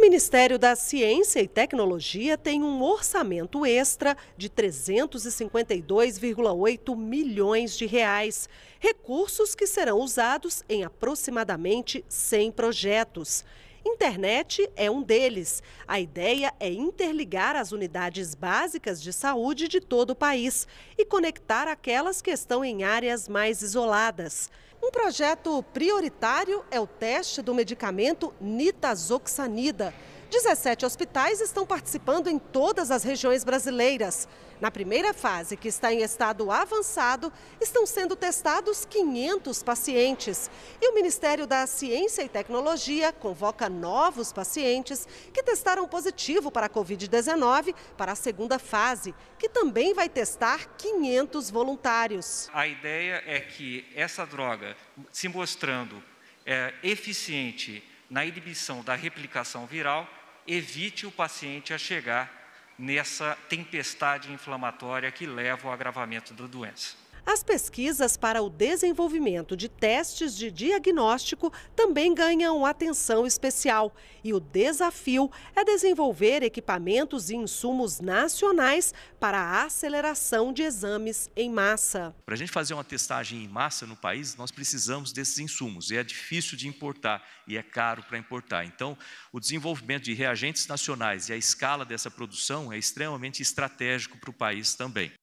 O Ministério da Ciência e Tecnologia tem um orçamento extra de 352,8 milhões de reais, recursos que serão usados em aproximadamente 100 projetos. Internet é um deles. A ideia é interligar as unidades básicas de saúde de todo o país e conectar aquelas que estão em áreas mais isoladas. Um projeto prioritário é o teste do medicamento nitazoxanida 17 hospitais estão participando em todas as regiões brasileiras. Na primeira fase, que está em estado avançado, estão sendo testados 500 pacientes. E o Ministério da Ciência e Tecnologia convoca novos pacientes que testaram positivo para a Covid-19 para a segunda fase, que também vai testar 500 voluntários. A ideia é que essa droga, se mostrando é, eficiente na inibição da replicação viral, evite o paciente a chegar nessa tempestade inflamatória que leva ao agravamento da doença. As pesquisas para o desenvolvimento de testes de diagnóstico também ganham atenção especial. E o desafio é desenvolver equipamentos e insumos nacionais para a aceleração de exames em massa. Para a gente fazer uma testagem em massa no país, nós precisamos desses insumos. E é difícil de importar e é caro para importar. Então, o desenvolvimento de reagentes nacionais e a escala dessa produção é extremamente estratégico para o país também.